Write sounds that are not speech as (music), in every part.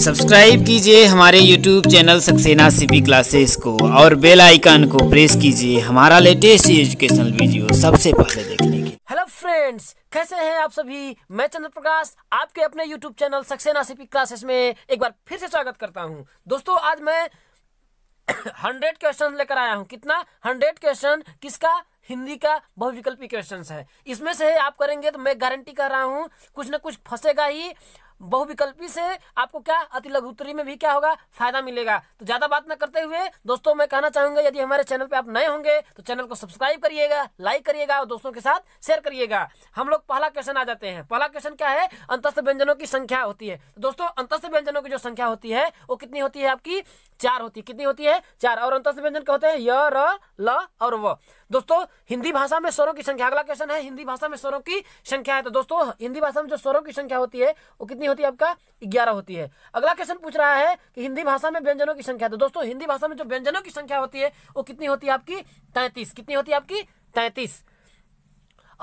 Subscribe कीजिए हमारे YouTube channel Saxena CP classes को और बेल आइकन को प्रेस कीजिए हमारा लेटेस्ट एजुकेशनल वीडियो सबसे पहले देखने के हेलो फ्रेंड्स कैसे हैं आप सभी मैं चंद्र प्रकाश आपके अपने YouTube channel Saxena CP classes में एक बार फिर से स्वागत करता हूं दोस्तों आज मैं हंड्रेड (coughs) क्वेश्चन लेकर आया हूँ कितना हंड्रेड क्वेश्चन किसका हिंदी का बहुविकल्पी क्वेश्चन है इसमें से आप करेंगे तो मैं गारंटी कर रहा हूँ कुछ ना कुछ फंसेगा ही बहुविकल्पी से आपको क्या अति लघुतरी में भी क्या होगा फायदा मिलेगा तो ज्यादा बात न करते हुए दोस्तों मैं कहना चाहूंगा यदि हमारे चैनल पे आप नए होंगे तो चैनल को सब्सक्राइब करिएगा लाइक करिएगा और दोस्तों के साथ शेयर करिएगा हम लोग पहला क्वेश्चन आ जाते हैं पहला क्वेश्चन क्या है अंतस्थ व्यंजनों की संख्या होती है तो दोस्तों अंतस्थ व्यंजनों की जो संख्या होती है वो कितनी होती है आपकी चार होती है कितनी होती है चार और अंतस्थ व्यंजन क्या होते हैं य र ल और व दोस्तों हिंदी भाषा में स्वरों की संख्या अगला क्वेश्चन है हिंदी भाषा में स्वरों की संख्या है तो दोस्तों हिंदी भाषा में जो स्वरों की संख्या होती है वो कितनी होती है आपका ग्यारह होती है अगला क्वेश्चन पूछ रहा है कि हिंदी भाषा में व्यंजनों की संख्या तो दोस्तों हिंदी भाषा में जो व्यंजनों की संख्या होती है वो कितनी होती है आपकी तैतीस कितनी होती है आपकी तैतीस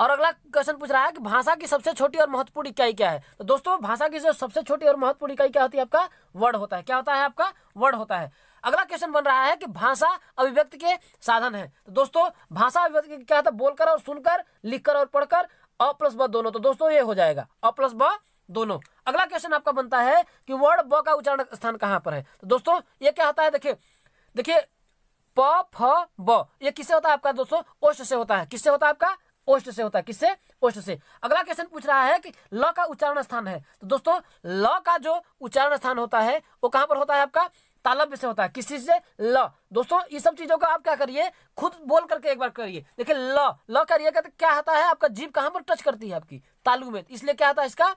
और अगला क्वेश्चन पूछ रहा है कि भाषा की सबसे छोटी और महत्वपूर्ण इकाई क्या है तो दोस्तों भाषा की जो सबसे छोटी और महत्वपूर्ण इकाई क्या होती है आपका वर्ड होता है क्या होता है आपका वर्ड होता है अगला क्वेश्चन बन रहा है कि भाषा अभिव्यक्ति के साधन है तो दोस्तों भाषा अभिव्यक्ति क्या होता है बोलकर और सुनकर लिखकर और पढ़कर अ प्लस ब दोनों तो दोस्तों ये हो जाएगा अ प्लस ब दोनों अगला क्वेश्चन आपका बनता है कि वर्ड ब का उच्चारण स्थान कहां पर है तो दोस्तों ये क्या होता है देखिए देखिए प फ ब ये किससे होता है आपका दोस्तों ओष्ठ से होता है किससे होता है आपका ओष्ठ से होता है किससे ओष्ठ से अगला क्वेश्चन पूछ रहा है कि ल का उच्चारण स्थान है तो दोस्तों ल का जो उच्चारण स्थान होता है वो कहां पर होता है आपका तालव्य से होता है किस चीज से ल दोस्तों ये सब चीजों को आप क्या करिए खुद बोल करके एक बार करिए देखिए ल ल करिएगा तो क्या होता है आपका जीव कहां पर टच करती है आपकी तालु में इसलिए क्या होता है इसका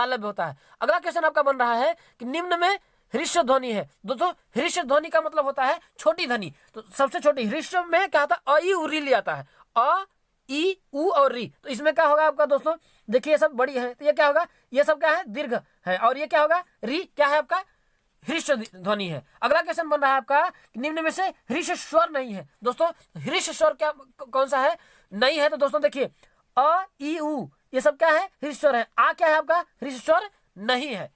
तालब होता है अगला क्वेश्चन आपका बन रहा है कि निम्न में हृष्य ध्वनि है दोस्तों हृष्य ध्वनि का मतलब होता है छोटी ध्वनि तो सबसे छोटी हृष्य में क्या होता है अ उरी लिया आता है अ ई उ और री तो इसमें क्या होगा आपका दोस्तों देखिए ये सब बड़ी है तो ये क्या होगा ये सब क्या है दीर्घ है और ये क्या होगा री क्या है आपका हृष्य ध्वनि है अगला क्वेश्चन बन रहा है आपका निम्न में से हृष्य स्वर नहीं है दोस्तों हृष्य स्वर क्या कौन सा है नहीं है तो दोस्तों देखिए अ ई उ ये सब क्या है हृष्वर है आ क्या है आपका हृष्वर नहीं है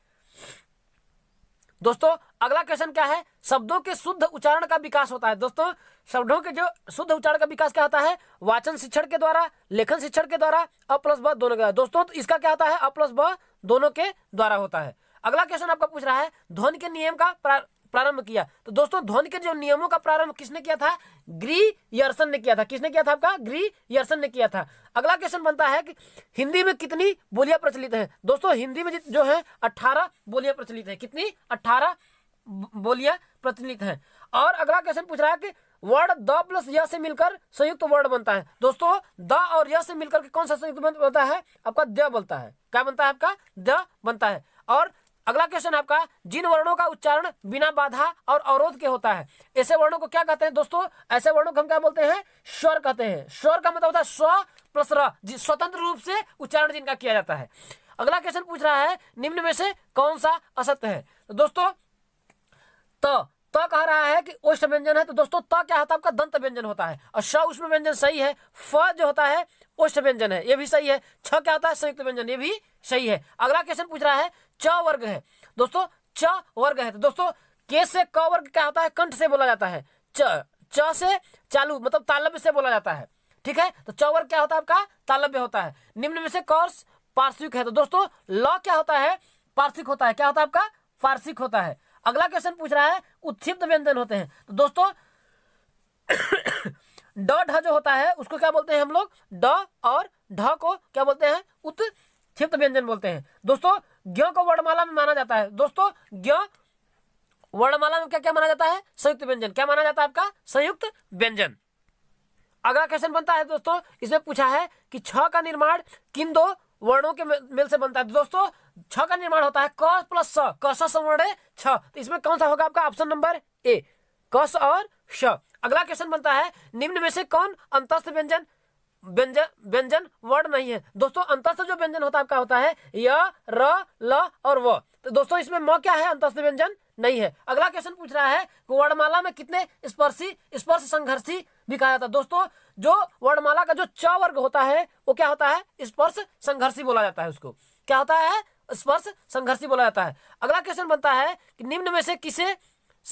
दोस्तों अगला क्वेश्चन क्या है शब्दों के शुद्ध उच्चारण का विकास होता है दोस्तों शब्दों के जो शुद्ध उच्चारण का विकास क्या होता है वाचन शिक्षण के द्वारा लेखन शिक्षण के द्वारा अ प्लस ब दोनों के द्वारा दोस्तों तो इसका क्या होता है अ प्लस ब दोनों के द्वारा होता है अगला क्वेश्चन आपका पूछ रहा है ध्वनि के नियम का प्रारंभ किया तो दोस्तों ध्वनि के जो नियमों का प्रारंभ किसने किया था ग्री यर्सन ने किया था किसने किया था आपका ग्री यर्सन ने किया था अगला क्वेश्चन बनता है कि हिंदी में कितनी बोलियां प्रचलित है दोस्तों हिंदी में जो है अट्ठारह बोलियां प्रचलित है कितनी अट्ठारह बोलियां प्रचलित है और अगला क्वेश्चन पूछ रहा है कि वर्ड द प्लस य से मिलकर संयुक्त तो वर्ड बनता है दोस्तों द और य से मिलकर कौन सा संयुक्त तो बनता है आपका द बनता है क्या बनता है आपका द बनता है और अगला क्वेश्चन आपका जिन वर्णों का उच्चारण बिना बाधा और अवरोध के होता है ऐसे वर्णों को क्या कहते हैं दोस्तों ऐसे वर्णों को हम क्या बोलते हैं स्वर कहते हैं स्वर का मतलब होता है स्व प्लस स्वतंत्र रूप से उच्चारण जिनका किया जाता है अगला क्वेश्चन पूछ रहा है निम्न में से कौन सा असत्य है तो दोस्तों त त कह रहा है कि ओष्ठ व्यंजन है तो दोस्तों त क्या होता है आपका दंत व्यंजन होता है और श उष्ण व्यंजन सही है फ जो होता है ओष्ठ व्यंजन है ये भी सही है छ क्या होता है संयुक्त व्यंजन ये भी सही है अगला क्वेश्चन पूछ रहा है च वर्ग है दोस्तों च वर्ग है तो दोस्तों के से क वर्ग क्या होता है कंठ से बोला जाता है च च से चालू मतलब तालव्य से बोला जाता है ठीक है तो च वर्ग क्या होता है आपका तालव्य होता है निम्न में से कौर्स पार्श्विक है तो दोस्तों ल क्या होता है पार्श्विक होता है क्या होता है आपका फार्सिक होता है अगला क्वेश्चन पूछ रहा है उत्क्षिप्त व्यंजन होते हैं तो दोस्तों (coughs) ड ढ जो होता है उसको क्या बोलते हैं हम लोग ड और ढ को क्या बोलते हैं उत्क्षिप्त व्यंजन बोलते हैं दोस्तों ज्ञ को वर्णमाला में माना जाता है दोस्तों ज्ञ वर्णमाला में क्या क्या माना जाता है संयुक्त व्यंजन क्या माना जाता है आपका संयुक्त व्यंजन अगला क्वेश्चन बनता है दोस्तों इसमें पूछा है कि छ का निर्माण किन दो वर्णों के मेल से बनता है तो दोस्तों छ का निर्माण होता है क प्लस स कस छ तो इसमें कौन सा होगा आपका ऑप्शन नंबर ए कस और श अगला क्वेश्चन बनता है निम्न में से कौन अंतस्थ व्यंजन व्यंजन व्यंजन वर्ड नहीं है दोस्तों अंतस्थ जो व्यंजन होता है आपका होता है य र ल और व तो दोस्तों इसमें म क्या है अंतस्थ व्यंजन नहीं है अगला क्वेश्चन पूछ रहा है कि वर्णमाला में कितने स्पर्शी स्पर्श संघर्षी भी कहा जाता है दोस्तों जो वर्णमाला का जो च वर्ग होता है वो क्या होता है स्पर्श संघर्षी बोला जाता है उसको क्या होता है स्पर्श संघर्षी बोला जाता है अगला क्वेश्चन बनता है कि निम्न में से किसे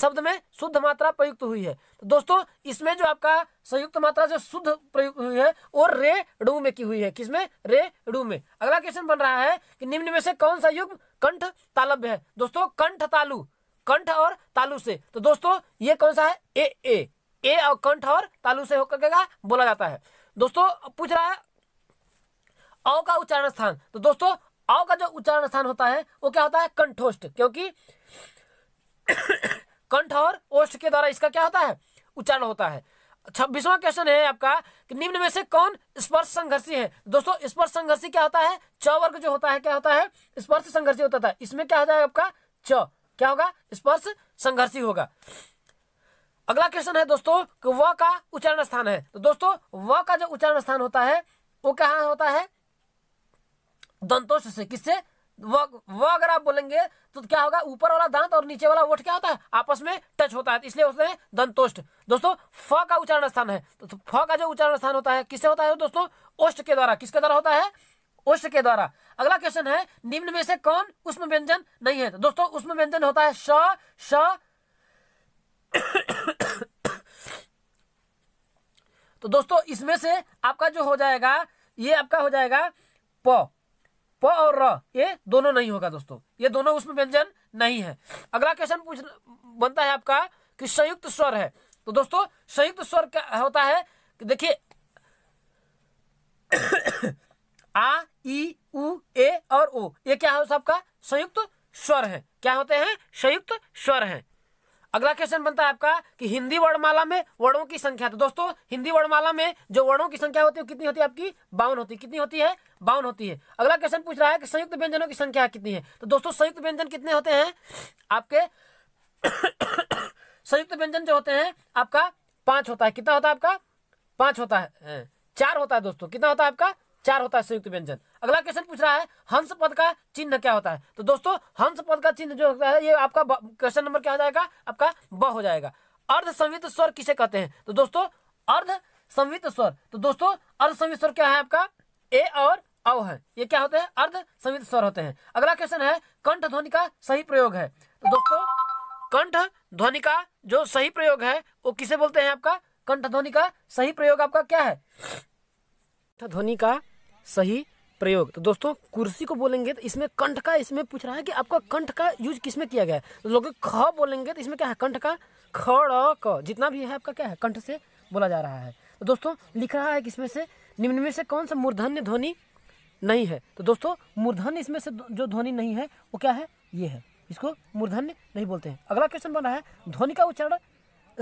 शब्द में शुद्ध मात्रा प्रयुक्त हुई है तो दोस्तों इसमें जो आपका संयुक्त मात्रा जो शुद्ध प्रयुक्त हुई है वो रे डू में की हुई है किसमें रे डू में अगला क्वेश्चन बन रहा है कि निम्न में से कौन सा युग्म कंठ तालब्य है दोस्तों कंठ तालु कंठ और तालु से तो दोस्तों ये कौन सा है ए ए ए और कंठ और तालु से होकर के बोला जाता है दोस्तों पूछ रहा है औ का उच्चारण स्थान तो दोस्तों औ का जो उच्चारण स्थान होता है वो क्या होता है कंठोष्ट क्योंकि कंठ और ओष्ठ के द्वारा इसका क्या होता है उच्चारण होता है छब्बीसवा अच्छा, क्वेश्चन है आपका कि निम्न में से कौन स्पर्श संघर्षी है दोस्तों स्पर्श संघर्षी क्या होता है च वर्ग जो होता है क्या होता है स्पर्श संघर्षी होता था इसमें क्या हो जाएगा आपका च क्या होगा स्पर्श संघर्षी होगा अगला क्वेश्चन है दोस्तों कि व का उच्चारण स्थान है तो दोस्तों व का जो उच्चारण स्थान होता है वो कहा होता है दंतोष से किससे वो वो अगर आप बोलेंगे तो क्या होगा ऊपर वाला दांत और नीचे वाला ओठ क्या होता है आपस में टच होता है तो इसलिए उसने दंतोष्ट दोस्तों फ का उच्चारण स्थान है तो, तो फ का जो उच्चारण स्थान होता है किससे होता है दोस्तों ओष्ट के द्वारा किसके द्वारा होता है ओष्ट के द्वारा अगला क्वेश्चन है निम्न में से कौन उष्म व्यंजन नहीं है तो दोस्तों उष्म व्यंजन होता है श श (coughs) तो दोस्तों इसमें से आपका जो हो जाएगा ये आपका हो जाएगा प प और र ये दोनों नहीं होगा दोस्तों ये दोनों उसमें व्यंजन नहीं है अगला क्वेश्चन पूछ बनता है आपका कि संयुक्त स्वर है तो दोस्तों संयुक्त स्वर क्या होता है देखिए (coughs) आ ई उ ए और ओ ये क्या है सबका संयुक्त स्वर है क्या होते हैं संयुक्त स्वर है अगला क्वेश्चन बनता है आपका कि हिंदी वर्णमाला में वर्णों की संख्या तो दोस्तों हिंदी वर्णमाला में जो वर्णों की संख्या होती है कितनी होती है आपकी बावन होती है कितनी होती है बावन होती है अगला क्वेश्चन पूछ रहा है कि संयुक्त व्यंजनों की संख्या कितनी है तो दोस्तों संयुक्त व्यंजन कितने होते हैं आपके (coughs) संयुक्त व्यंजन जो होते हैं आपका पांच होता है कितना होता है आपका पांच होता है चार होता है दोस्तों कितना होता है आपका चार होता है संयुक्त व्यंजन अगला क्वेश्चन पूछ रहा है हंस पद का चिन्ह क्या होता है तो दोस्तों हंस पद का चिन्ह जो होता है ये आपका क्वेश्चन नंबर क्या हो जाएगा आपका ब हो जाएगा अर्ध संवित स्वर किसे कहते हैं तो दोस्तों अर्ध संवित स्वर तो दोस्तों अर्ध संवित स्वर क्या है आपका ए और औ है ये क्या होते हैं अर्ध संवित स्वर होते हैं अगला क्वेश्चन है कंठ ध्वनि का सही प्रयोग है तो दोस्तों कंठ ध्वनि का जो सही प्रयोग है वो किसे बोलते हैं आपका कंठ ध्वनि का सही प्रयोग आपका क्या है ध्वनि का सही प्रयोग तो दोस्तों कुर्सी को बोलेंगे तो इसमें कंठ का इसमें पूछ रहा है कि आपका कंठ का यूज किसमें किया गया है तो लोग ख बोलेंगे तो इसमें क्या है कंठ का ख क जितना भी है आपका क्या है कंठ से बोला जा रहा है तो दोस्तों लिख रहा है कि इसमें से निम्न में से कौन सा मूर्धन्य ध्वनि नहीं है तो दोस्तों मूर्धन्य इसमें से जो ध्वनि नहीं है वो क्या है ये है इसको मूर्धन्य नहीं बोलते हैं अगला क्वेश्चन बन रहा है ध्वनि का उच्चारण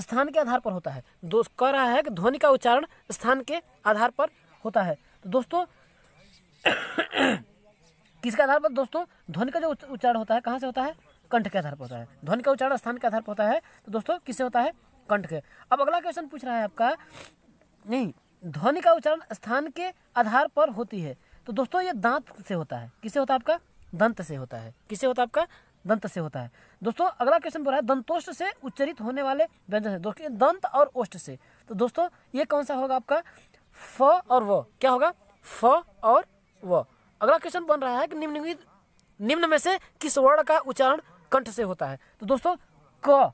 स्थान के आधार पर होता है दोस्त कह रहा है कि ध्वनि का उच्चारण स्थान के आधार पर होता है तो दोस्तों किसके आधार पर दोस्तों ध्वनि का जो उच्चारण होता है कहाँ से होता है कंठ के आधार पर होता है ध्वनि का उच्चारण स्थान के आधार पर होता है तो दोस्तों किससे होता है कंठ के अब अगला क्वेश्चन पूछ रहा है आपका नहीं ध्वनि का उच्चारण स्थान के आधार पर होती है तो दोस्तों ये दांत से होता है किससे होता है आपका दंत से होता है किससे होता है आपका दंत से होता है दोस्तों अगला क्वेश्चन बोल रहा है दंतोष्ट से उच्चरित होने वाले व्यंजन है दोस्तों दंत और ओष्ट से तो दोस्तों ये कौन सा होगा आपका फ और व क्या होगा फ और व अगला क्वेश्चन बन रहा है कि निम्नलिखित निम्न में से किस वर्ण का उच्चारण कंठ से होता है तो दोस्तों क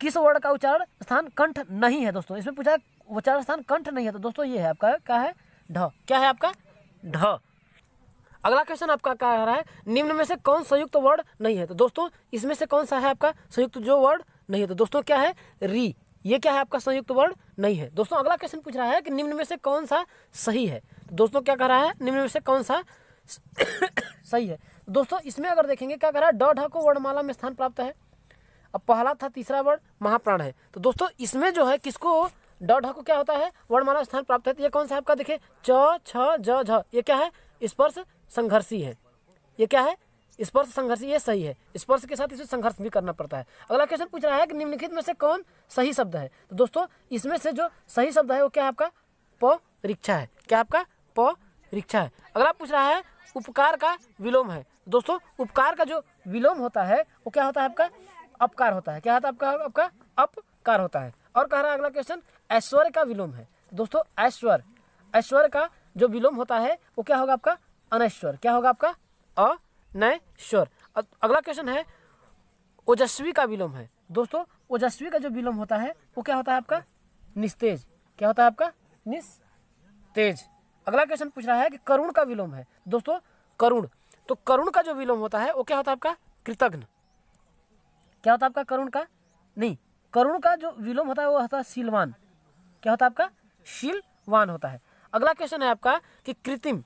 किस वर्ण का उच्चारण स्थान कंठ नहीं है दोस्तों इसमें पूछा उच्चारण स्थान कंठ नहीं है तो दोस्तों ये है आपका क्या है ढ क्या है आपका ढ अगला क्वेश्चन आपका क्या आ रहा है निम्न में से कौन संयुक्त वर्ड नहीं है तो दोस्तों इसमें से कौन सा है आपका संयुक्त जो वर्ड नहीं है तो दोस्तों क्या है री ये क्या है आपका संयुक्त वर्ण नहीं है दोस्तों अगला क्वेश्चन पूछ रहा है कि निम्न में से कौन सा सही है तो दोस्तों क्या कह रहा है निम्न में से कौन सा (coughs) सही है तो दोस्तों इसमें अगर देखेंगे क्या कह रहा है ड ढ को वर्णमाला में स्थान प्राप्त है अब पहला था तीसरा वर्ण महाप्राण है तो दोस्तों इसमें जो है किसको ड ढ को क्या होता है वर्णमाला स्थान प्राप्त है तो ये कौन सा आपका देखे च छ ज झ ये क्या है स्पर्श संघर्षी है ये क्या है स्पर्श संघर्ष ये सही है स्पर्श के साथ इसे संघर्ष भी करना पड़ता है अगला क्वेश्चन पूछ रहा है कि निम्नलिखित में से कौन सही शब्द है तो दोस्तों इसमें से जो सही शब्द है वो क्या आपका प रिक्षा है क्या आपका प रिक्षा है अगला पूछ रहा है उपकार का विलोम है दोस्तों उपकार का जो विलोम होता है वो क्या होता है आपका अपकार होता है क्या होता है आपका आपका अपकार होता है और कह रहा है अगला क्वेश्चन ऐश्वर्य का विलोम है दोस्तों ऐश्वर्य ऐश्वर्य का जो विलोम होता है वो क्या होगा आपका अनैश्वर क्या होगा आपका अ नए श्योर अगला क्वेश्चन है ओजस्वी का विलोम है दोस्तों ओजस्वी का जो विलोम होता है वो क्या होता है आपका निस्तेज क्या होता है आपका निस्तेज अगला क्वेश्चन पूछ रहा है कि करुण का विलोम है दोस्तों करुण तो करुण का जो विलोम होता है वो क्या होता है आपका कृतघ्न क्या होता है आपका करुण का नहीं करुण का जो विलोम होता है वो होता है शीलवान क्या होता है आपका शीलवान होता है अगला क्वेश्चन है आपका कि कृत्रिम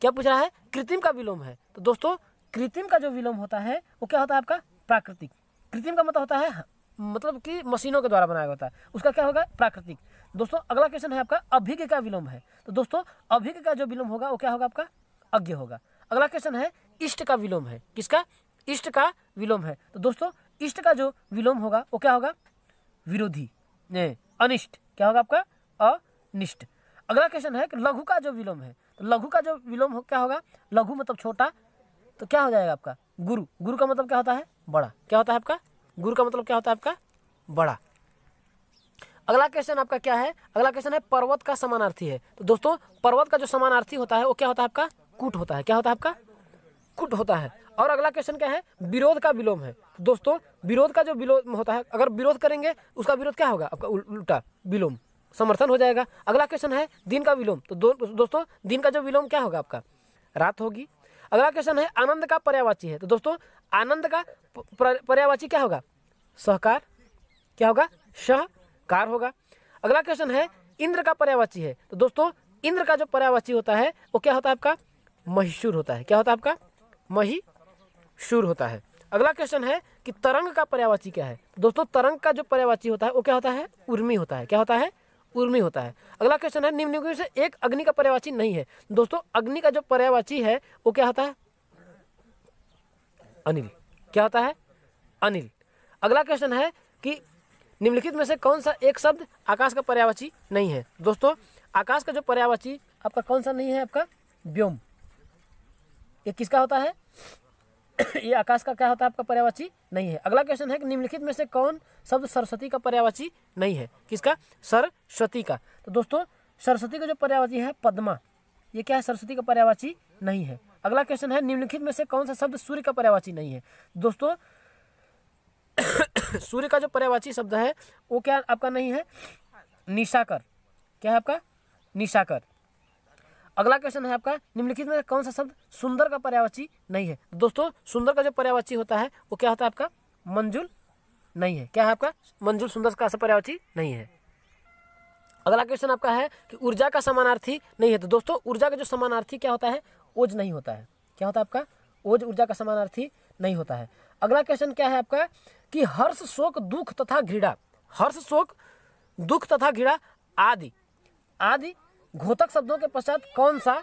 क्या पूछ रहा है कृत्रिम का विलोम है तो दोस्तों कृत्रिम का जो विलोम होता है वो क्या होता है आपका प्राकृतिक कृत्रिम का मतलब होता है मतलब कि मशीनों के द्वारा बनाया होता है उसका क्या होगा प्राकृतिक दोस्तों अगला क्वेश्चन है आपका अभिज्ञ का विलोम है तो दोस्तों अभिज्ञ का जो विलोम होगा वो क्या होगा आपका अज्ञ होगा अगला क्वेश्चन है इष्ट का विलोम है किसका इष्ट का विलोम है तो दोस्तों इष्ट का जो विलोम होगा वो क्या होगा विरोधी अनिष्ट क्या होगा आपका अनिष्ट अगला क्वेश्चन है कि लघु का जो विलोम है तो लघु का जो विलोम हो क्या होगा लघु मतलब छोटा तो क्या हो जाएगा आपका गुरु गुरु का मतलब क्या होता है बड़ा क्या होता है आपका गुरु का मतलब क्या होता है आपका बड़ा अगला क्वेश्चन आपका क्या है अगला क्वेश्चन है पर्वत का समानार्थी है तो दोस्तों पर्वत का जो समानार्थी होता है वो क्या होता है आपका कुट होता है क्या होता है आपका कुट होता है और अगला क्वेश्चन क्या है विरोध का विलोम है तो दोस्तों विरोध का जो विलोम होता है अगर विरोध करेंगे उसका विरोध क्या होगा आपका उल्टा विलोम समर्थन हो जाएगा अगला क्वेश्चन है दिन का विलोम तो दो, दोस्तों दिन का जो विलोम क्या होगा आपका रात होगी अगला क्वेश्चन है आनंद का पर्यावाची है तो दोस्तों आनंद का पर्यावाची क्या होगा सहकार क्या होगा सहकार होगा अगला क्वेश्चन है इंद्र का पर्यावाची है तो दोस्तों इंद्र का जो पर्यावाची होता है वो क्या होता है आपका महिशूर होता है क्या होता है आपका महिशूर होता है अगला क्वेश्चन है कि तरंग का पर्यावाची क्या है दोस्तों तरंग का जो पर्यावाची होता है वो क्या होता है उर्मी होता है क्या होता है उर्मी होता है अगला क्वेश्चन है निम्न से एक अग्नि का पर्यावाची नहीं है दोस्तों अग्नि का जो पर्यावाची है वो क्या होता है अनिल क्या होता है अनिल अगला क्वेश्चन है कि निम्नलिखित में से कौन सा एक शब्द आकाश का पर्यावाची नहीं है दोस्तों आकाश का जो पर्यावाची आपका कौन सा नहीं है आपका व्योम ये किसका होता है (coughs) ये आकाश का क्या होता है आपका पर्यावाची नहीं है अगला क्वेश्चन है कि निम्नलिखित में से कौन शब्द सरस्वती का पर्यावाची नहीं है किसका सरस्वती का तो दोस्तों सरस्वती का जो पर्यावाची है पद्मा ये क्या है सरस्वती का पर्यावाची नहीं है अगला क्वेश्चन है निम्नलिखित में से कौन सा शब्द सूर्य का पर्यावाची नहीं है दोस्तों (coughs) सूर्य का जो पर्यावाची शब्द है वो क्या आपका नहीं है निशाकर क्या है आपका निशाकर अगला क्वेश्चन है आपका निम्नलिखित में कौन सा शब्द सुंदर का पर्यावची नहीं है तो दोस्तों सुंदर का जो पर्यावची होता है वो क्या होता है आपका मंजुल नहीं है क्या है आपका मंजुल सुंदर का पर्यावची नहीं है अगला क्वेश्चन आपका है कि ऊर्जा का समानार्थी नहीं है तो दोस्तों ऊर्जा का जो समानार्थी क्या होता है ओज नहीं होता है क्या होता है आपका ओज ऊर्जा का समानार्थी नहीं होता है अगला क्वेश्चन क्या है आपका कि हर्ष शोक दुख तथा घृणा हर्ष शोक दुख तथा घृणा आदि आदि घोतक शब्दों के पश्चात कौन सा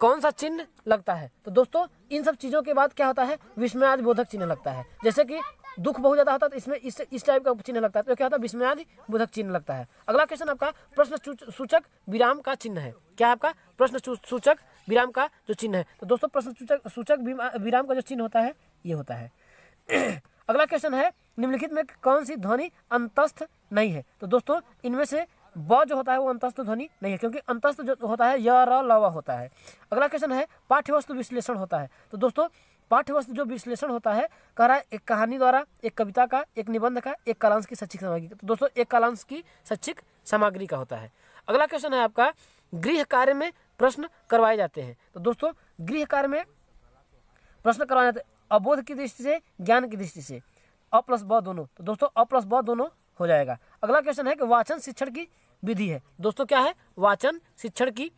कौन सा चिन्ह लगता है तो दोस्तों इन सब चीज़ों के बाद क्या होता है विस्मयादि बोधक चिन्ह लगता है जैसे कि दुख बहुत ज्यादा होता है तो इसमें इस इस टाइप का चिन्ह लगता है तो क्या होता है विस्मयादि बोधक चिन्ह लगता है अगला क्वेश्चन आपका प्रश्न सूचक विराम का चिन्ह है क्या आपका प्रश्न सूचक विराम का जो चिन्ह है तो दोस्तों प्रश्न सूचक सूचक विराम का जो चिन्ह होता है ये होता है (clears throat) अगला क्वेश्चन है निम्नलिखित में कौन सी ध्वनि अंतस्थ नहीं है तो दोस्तों इनमें से ब जो होता है वो अंतस्थ ध्वनि नहीं है क्योंकि अंतस्थ जो होता है य र लवा होता है अगला क्वेश्चन है पाठ्य वस्तु विश्लेषण होता है तो दोस्तों पाठ्य वस्तु जो विश्लेषण होता है कह रहा है एक कहानी द्वारा एक कविता का एक निबंध का एक कालांश की शैक्षिक सामग्री का तो दोस्तों एक कालांश की शैक्षिक सामग्री का होता है अगला क्वेश्चन है आपका गृह कार्य में प्रश्न करवाए जाते हैं तो दोस्तों गृह कार्य में प्रश्न करवाए जाते हैं अबोध की दृष्टि से ज्ञान की दृष्टि से अ प्लस ब दोनों तो दोस्तों अ प्लस ब दोनों हो जाएगा अगला क्वेश्चन है कि वाचन शिक्षण की विधि है दोस्तों क्या है वाचन शिक्षण की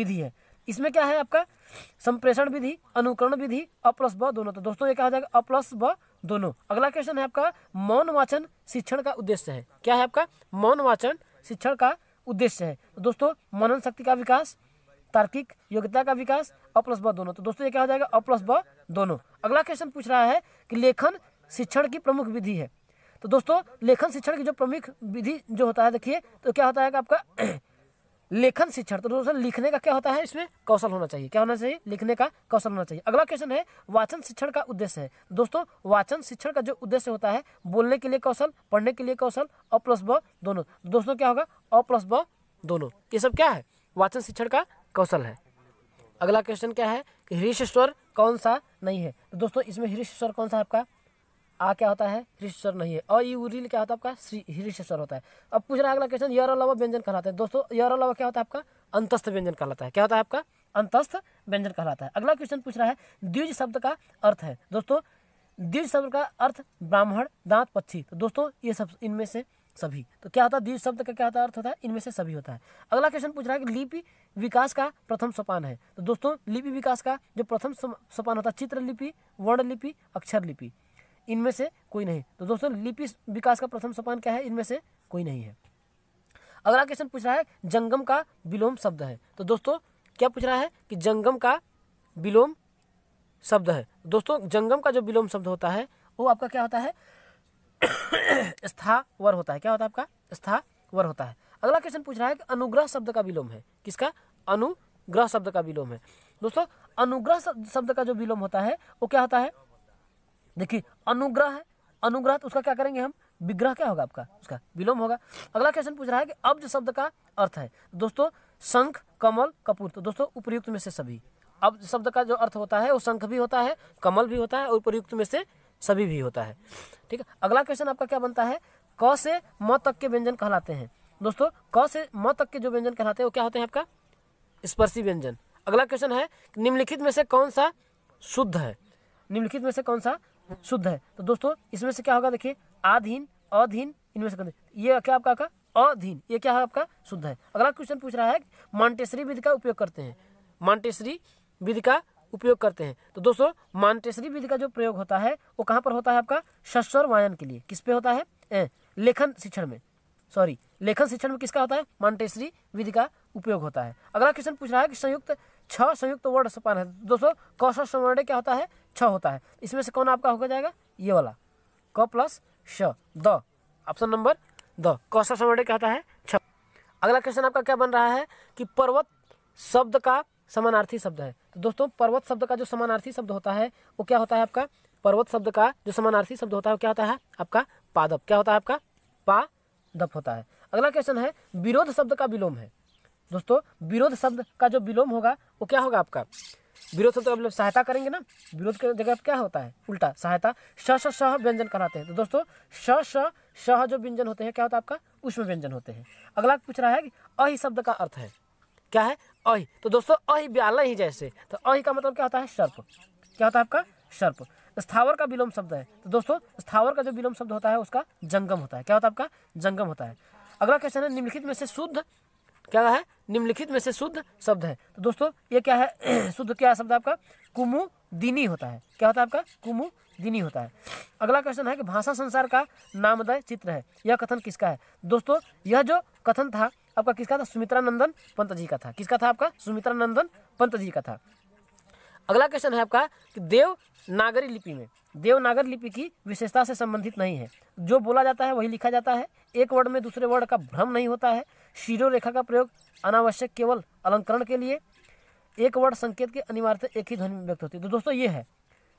विधि है इसमें क्या है आपका संप्रेषण विधि अनुकरण विधि अप्लस प्लस ब दोनों तो दोस्तों ये कहा जाएगा अप्लस ब दोनों अगला क्वेश्चन है आपका मौन वाचन शिक्षण का उद्देश्य है क्या है आपका मौन वाचन शिक्षण का उद्देश्य है तो दोस्तों मनन शक्ति का विकास तार्किक योग्यता का विकास अप्लस प्लस ब दोनों तो दोस्तों ये कहा जाएगा अप्लस ब दोनों अगला क्वेश्चन पूछ रहा है कि लेखन शिक्षण की प्रमुख विधि है तो दोस्तों लेखन शिक्षण की जो प्रमुख विधि जो होता है देखिए तो क्या होता है आपका (clears throat) लेखन शिक्षण तो दोस्तों लिखने का क्या होता है इसमें कौशल होना चाहिए क्या होना चाहिए लिखने का कौशल होना चाहिए अगला क्वेश्चन है वाचन शिक्षण का उद्देश्य है दोस्तों वाचन शिक्षण का जो उद्देश्य होता है बोलने के लिए कौशल पढ़ने के लिए कौशल और प्लस ब दोनों तो दोस्तों क्या होगा और प्लस ब दोनों ये सब क्या है वाचन शिक्षण का कौशल है अगला क्वेश्चन क्या है कि हृष्य स्वर कौन सा नहीं है तो दोस्तों इसमें हृष्य स्वर कौन सा आपका आ क्या होता है रिसेप्टर नहीं है और यूरिल क्या होता है आपका रिसेप्टर होता है अब पूछ रहा है अगला क्वेश्चन यर अलावा व्यंजन कहलाते हैं दोस्तों यर अलावा क्या होता है आपका अंतस्थ व्यंजन कहलाता है क्या होता है आपका अंतस्थ व्यंजन कहलाता है अगला क्वेश्चन पूछ रहा है द्विज शब्द का अर्थ है दोस्तों द्विज शब्द का अर्थ ब्राह्मण दांत पक्षी तो दोस्तों ये सब इनमें से सभी तो क्या होता है द्विज शब्द का क्या होता है अर्थ होता है इनमें से सभी होता है अगला क्वेश्चन पूछ रहा है कि लिपि विकास का प्रथम सोपान है तो दोस्तों लिपि विकास का जो प्रथम सोपान होता है चित्र लिपि वर्ण लिपि अक्षर लिपि इनमें से कोई नहीं तो दोस्तों लिपि विकास का प्रथम सोपान क्या है इनमें से कोई नहीं है अगला क्वेश्चन पूछ रहा है जंगम का विलोम शब्द है तो दोस्तों क्या पूछ रहा है कि जंगम का विलोम शब्द है दोस्तों जंगम का जो विलोम शब्द होता है वो आपका क्या होता है (coughs) स्थावर होता है क्या होता है आपका स्थावर होता है अगला क्वेश्चन पूछ रहा है कि अनुग्रह शब्द का विलोम है किसका अनुग्रह शब्द का विलोम है दोस्तों अनुग्रह शब्द का जो विलोम होता है वो क्या होता है देखिए अनुग्रह है अनुग्रह तो उसका क्या करेंगे हम विग्रह क्या होगा आपका उसका विलोम होगा अगला क्वेश्चन पूछ रहा है कि अब्ज शब्द का अर्थ है दोस्तों शंख कमल कपूर तो दोस्तों उपयुक्त में से सभी अब शब्द का जो अर्थ होता है वो शंख भी होता है कमल भी होता है और उपयुक्त में से सभी भी होता है ठीक है अगला क्वेश्चन आपका क्या बनता है क से म तक के व्यंजन कहलाते हैं दोस्तों क से म तक के जो व्यंजन कहलाते हैं वो क्या होते हैं आपका स्पर्शी व्यंजन अगला क्वेश्चन है निम्नलिखित में से कौन सा शुद्ध है निम्नलिखित में से कौन सा शुद्ध है तो दोस्तों इसमें से क्या होगा देखिए आधीन अधीन इनमें से ये क्या आपका का अधीन ये क्या है आपका शुद्ध है अगला क्वेश्चन पूछ रहा है मॉन्टेसरी विधि का उपयोग करते हैं मॉन्टेसरी विधि का उपयोग करते हैं तो दोस्तों मॉन्टेसरी विधि का जो प्रयोग होता है वो कहाँ पर होता है आपका सस्वर वायन के लिए किस पे होता है ए, लेखन शिक्षण में सॉरी लेखन शिक्षण में किसका होता है मॉन्टेसरी विधि का उपयोग होता है अगला क्वेश्चन पूछ रहा है कि संयुक्त छह संयुक्त वर्ण सपान है दोस्तों कौशल सवर्ण क्या होता है छ अच्छा होता है इसमें से कौन आपका होगा जाएगा ये वाला क प्लस श द ऑप्शन नंबर द कौशल समाटे कहता है छ अगला क्वेश्चन आपका क्या बन रहा है कि पर्वत शब्द का समानार्थी शब्द है तो दोस्तों पर्वत शब्द का जो समानार्थी शब्द होता है वो क्या होता है आपका पर्वत शब्द का जो समानार्थी शब्द होता है वो क्या होता है आपका पादप क्या होता है आपका पादप होता है अगला क्वेश्चन है विरोध शब्द का विलोम है दोस्तों विरोध शब्द का जो विलोम होगा वो क्या होगा आपका विरोध शब्द तो हम लोग सहायता करेंगे ना विरोध की जगह क्या होता है उल्टा सहायता श सह व्यंजन कराते हैं तो दोस्तों श श सह जो व्यंजन होते हैं क्या होता है आपका उसमें व्यंजन होते हैं अगला पूछ रहा है कि अहि शब्द का अर्थ है क्या है अहि तो दोस्तों अहि व्यालय ही जैसे तो अहि का मतलब क्या होता है सर्प क्या होता है आपका सर्प स्थावर का विलोम शब्द है तो दोस्तों स्थावर का जो विलोम शब्द होता है उसका जंगम होता है क्या होता है आपका जंगम होता है अगला क्वेश्चन है निम्नलिखित में से शुद्ध क्या है निम्नलिखित में से शुद्ध शब्द है तो दोस्तों ये क्या है (clears throat) शुद्ध क्या शब्द आपका दिनी होता है क्या होता है आपका दिनी होता है अगला क्वेश्चन है कि भाषा संसार का नामदाय चित्र है यह कथन किसका है दोस्तों यह जो कथन था आपका किसका था सुमित्रा नंदन पंत जी का था किसका था आपका सुमित्रा नंदन पंत जी का था अगला क्वेश्चन है आपका कि देव नागरी लिपि में देवनागर लिपि की विशेषता से संबंधित नहीं है जो बोला जाता है वही लिखा जाता है एक वर्ड में दूसरे वर्ड का भ्रम नहीं होता है शीरो रेखा का प्रयोग अनावश्यक केवल अलंकरण के लिए एक वर्ड संकेत के अनिवार्य एक ही ध्वनि में व्यक्त होती है तो दोस्तों ये है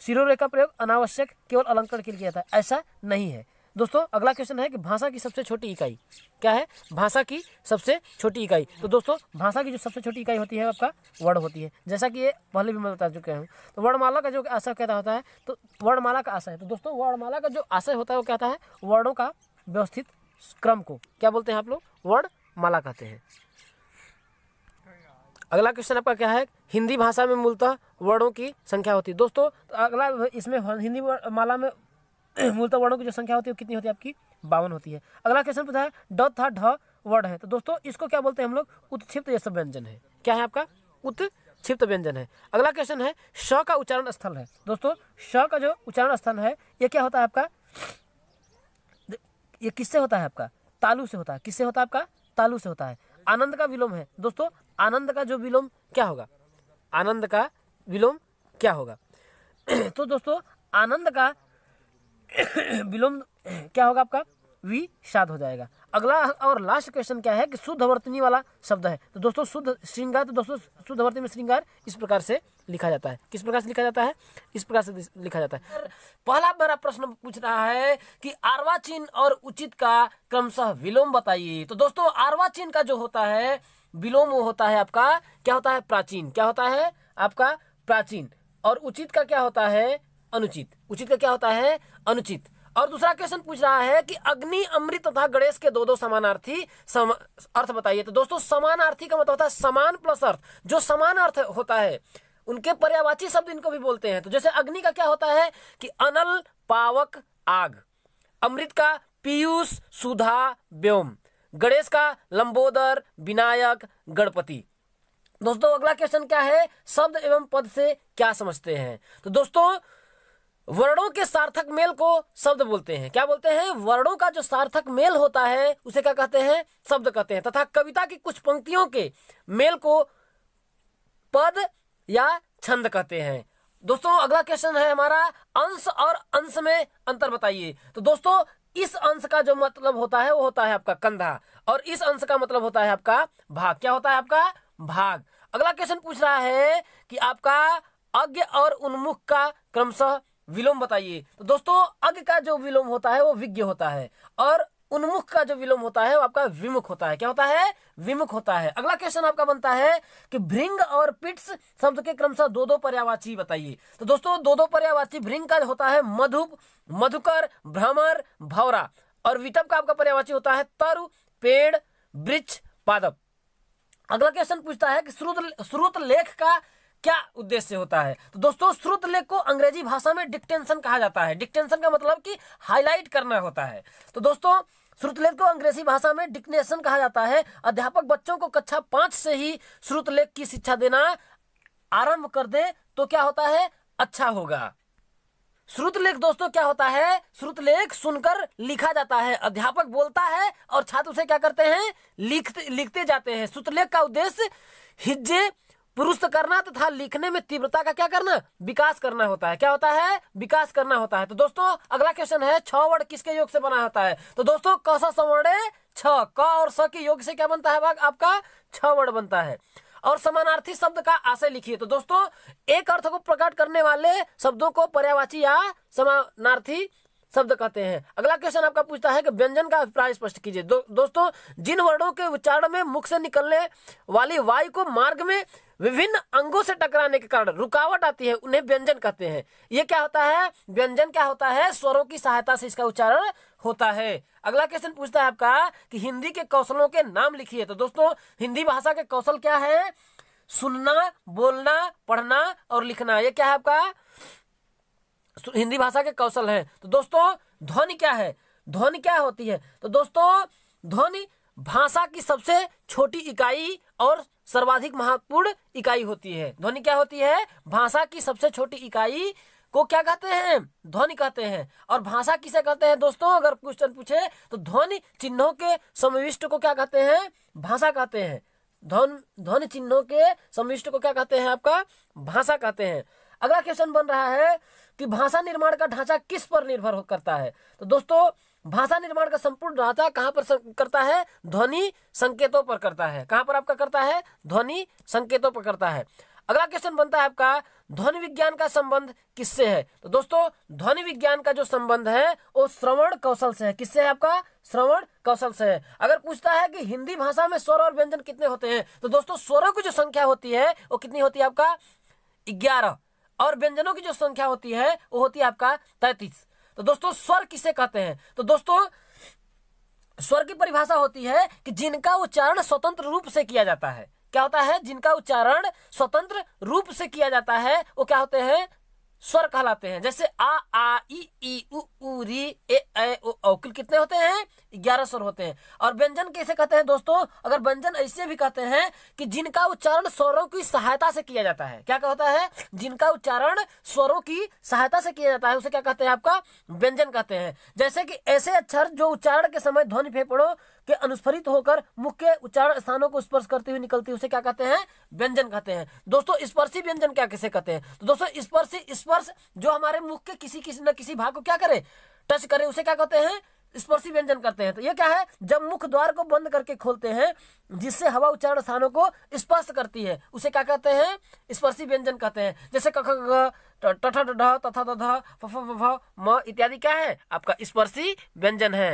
शीरो रेखा प्रयोग अनावश्यक केवल अलंकरण के लिए किया जाता है ऐसा नहीं है दोस्तों अगला क्वेश्चन है कि भाषा की सबसे छोटी इकाई क्या है भाषा की सबसे छोटी इकाई तो दोस्तों भाषा की जो सबसे छोटी इकाई होती है आपका वर्ड होती है जैसा कि ये पहले भी मैं बता चुके हूँ तो वर्णमाला का जो आशय कहता होता है तो वर्णमाला का आशय तो दोस्तों वर्णमाला का जो आशय होता है वो कहता है वर्णों का व्यवस्थित क्रम को क्या बोलते हैं आप लोग वर्ड माला कहते हैं अगला क्वेश्चन आपका क्या है हिंदी भाषा में मूलतः वर्णों की संख्या होती है दोस्तों तो अगला इसमें हिंदी माला में (clears throat) मूलतः वर्णों की जो संख्या होती है वो कितनी होती है आपकी बावन होती है अगला क्वेश्चन पूछा है ड था ढ वर्ड है तो दोस्तों इसको क्या बोलते हैं हम लोग उत्क्षिप्त सब व्यंजन है क्या है आपका उत्क्षिप्त व्यंजन है अगला क्वेश्चन है श का उच्चारण स्थल है दोस्तों श का जो उच्चारण स्थल है यह क्या होता है आपका ये किससे होता है आपका तालु से होता है किससे होता है आपका तालु से होता है आनंद का विलोम है दोस्तों आनंद का जो विलोम क्या होगा आनंद का विलोम क्या होगा (clears throat) तो दोस्तों आनंद का (clears throat) विलोम (clears throat) क्या होगा आपका विषाद हो जाएगा अगला और लास्ट क्वेश्चन क्या है कि शुद्ध वर्तनी वाला शब्द है तो दोस्तों शुद्ध श्रृंगार तो दोस्तों शुद्ध वर्तनी में श्रृंगार इस प्रकार से लिखा जाता है किस प्रकार से लिखा जाता है इस प्रकार से लिखा जाता है पहला मेरा प्रश्न पूछ रहा है कि आरवा चिन्ह और उचित का क्रमशः विलोम बताइए तो दोस्तों आरवा चिन्ह का जो होता है विलोम होता है आपका क्या होता है प्राचीन क्या होता है आपका प्राचीन और उचित का क्या होता है अनुचित उचित का क्या होता है अनुचित और दूसरा क्वेश्चन पूछ रहा है कि अग्नि अमृत तथा गणेश के दो दो समानार्थी सम, अर्थ बताइए तो दोस्तों समानार्थी का मतलब होता है समान प्लस अर्थ जो समान अर्थ होता है उनके पर्यावाची शब्द इनको भी बोलते हैं तो जैसे अग्नि का क्या होता है कि अनल पावक आग अमृत का पीयूष सुधा व्योम गणेश का लंबोदर विनायक गणपति दोस्तों अगला क्वेश्चन क्या है शब्द एवं पद से क्या समझते हैं तो दोस्तों वर्णों के सार्थक मेल को शब्द बोलते हैं क्या बोलते हैं वर्णों का जो सार्थक मेल होता है उसे क्या कहते हैं शब्द कहते हैं तथा कविता की कुछ पंक्तियों के मेल को पद या छंद कहते हैं दोस्तों अगला क्वेश्चन है हमारा अंश और अंश में अंतर बताइए तो दोस्तों इस अंश का जो मतलब होता है वो होता है आपका कंधा और इस अंश का मतलब होता है आपका भाग क्या होता है आपका भाग अगला क्वेश्चन पूछ रहा है कि आपका अज्ञ और उन्मुख का क्रमशः विलोम बताइए तो दोस्तों अग का जो विलोम होता है वो विज्ञ होता है और उन्मुख का जो विलोम होता है वो आपका विमुख होता है क्या होता है विमुख होता है अगला क्वेश्चन आपका बनता है कि भृंग और पिट्स शब्द के क्रमशः दो दो पर्यावाची बताइए तो दोस्तों दो दो पर्यावाची भृंग का होता है मधु मधुकर भ्रमर भौरा और विटप का आपका पर्यावाची होता है तरु पेड़ वृक्ष पादप अगला क्वेश्चन पूछता है कि श्रुत श्रुत लेख का क्या उद्देश्य होता है तो दोस्तों श्रुत लेख को अंग्रेजी भाषा में डिक्टेंशन कहा जाता है डिक्टेंशन का मतलब कि हाईलाइट करना होता है तो दोस्तों श्रुतलेख को अंग्रेजी भाषा में डिक्नेशन कहा जाता है अध्यापक बच्चों को कक्षा पांच से ही श्रुतलेख की शिक्षा देना आरंभ कर दे तो क्या होता है अच्छा होगा श्रुतलेख दोस्तों क्या होता है श्रुतलेख सुनकर लिखा जाता है अध्यापक बोलता है और छात्र उसे क्या करते हैं लिखते लिखते जाते हैं श्रुतलेख का उद्देश्य हिज्जे दुरुस्त करना तथा लिखने में तीव्रता का क्या करना विकास करना होता है क्या होता है विकास करना होता है तो दोस्तों अगला क्वेश्चन है छ वर्ड किसके योग से बना होता है तो दोस्तों क सवर्ण छ क और स के योग से क्या बनता है भाग आपका छ वर्ड बनता है और समानार्थी शब्द का आशय लिखिए तो दोस्तों एक अर्थ को प्रकट करने वाले शब्दों को पर्यावाची या समानार्थी शब्द कहते हैं अगला क्वेश्चन आपका पूछता है कि व्यंजन का अभिप्राय स्पष्ट कीजिए दो, दोस्तों जिन वर्णों के उच्चारण में मुख से निकलने वाली वायु को मार्ग में विभिन्न अंगों से टकराने के कारण रुकावट आती है उन्हें व्यंजन कहते हैं यह क्या होता है व्यंजन क्या होता है स्वरों की सहायता से इसका उच्चारण होता है अगला क्वेश्चन पूछता है आपका कि हिंदी के कौशलों के नाम लिखिए तो दोस्तों हिंदी भाषा के कौशल क्या है सुनना बोलना पढ़ना और लिखना यह क्या है आपका हिंदी भाषा के कौशल है तो दोस्तों ध्वनि क्या है ध्वनि क्या होती है तो दोस्तों ध्वनि भाषा की सबसे छोटी इकाई और सर्वाधिक महत्वपूर्ण इकाई होती है ध्वनि क्या होती है भाषा की सबसे छोटी इकाई को क्या कहते हैं ध्वनि कहते हैं और भाषा किसे कहते हैं दोस्तों अगर क्वेश्चन पूछे तो ध्वनि चिन्हों के समविष्ट को क्या कहते हैं भाषा कहते हैं ध्वन ध्वनि चिन्हों के समविष्ट को क्या कहते हैं आपका भाषा कहते हैं अगला क्वेश्चन बन रहा है कि भाषा निर्माण का ढांचा किस पर निर्भर करता है तो दोस्तों भाषा निर्माण का संपूर्ण राजा कहां पर करता है ध्वनि संकेतों पर करता है कहां पर आपका करता है ध्वनि संकेतों पर करता है अगला क्वेश्चन बनता है आपका ध्वनि विज्ञान का संबंध किससे है तो दोस्तों ध्वनि विज्ञान का जो संबंध है वो श्रवण कौशल से है किससे है आपका श्रवण कौशल से है अगर पूछता है कि हिंदी भाषा में स्वर और व्यंजन कितने होते हैं तो दोस्तों स्वरों की जो संख्या होती है वो कितनी होती है आपका ग्यारह और व्यंजनों की जो संख्या होती है वो होती है आपका तैतीस तो दोस्तों स्वर किसे कहते हैं तो दोस्तों स्वर की परिभाषा होती है कि जिनका उच्चारण स्वतंत्र रूप से किया जाता है क्या होता है जिनका उच्चारण स्वतंत्र रूप से किया जाता है वो क्या होते हैं स्वर कहलाते हैं जैसे आ आ ई ई उ उ री ए ए ओ औ कितने होते हैं ग्यारह स्वर होते हैं और व्यंजन कैसे कहते हैं दोस्तों अगर व्यंजन ऐसे भी कहते हैं कि जिनका उच्चारण स्वरों की सहायता से किया जाता है क्या कहता है जिनका उच्चारण स्वरों की सहायता से किया जाता है उसे क्या कहते हैं आपका व्यंजन कहते हैं जैसे कि ऐसे अक्षर जो उच्चारण के समय ध्वनि फेफड़ों के अनुस्फरित होकर मुख्य उच्चारण स्थानों को स्पर्श करते हुए निकलती है उसे क्या कहते हैं व्यंजन कहते हैं दोस्तों स्पर्शी व्यंजन क्या किसे कहते हैं तो दोस्तों स्पर्शी स्पर्श जो हमारे मुख के किसी किसी न किसी भाग को क्या करे टच करे उसे क्या कहते हैं स्पर्शी व्यंजन करते हैं तो ये क्या है जब मुख द्वार को बंद करके खोलते हैं जिससे हवा उच्चारण स्थानों को स्पर्श करती है उसे क्या कहते हैं स्पर्शी व्यंजन कहते हैं जैसे कख तथा तथा तथा फ इत्यादि क्या है आपका स्पर्शी व्यंजन है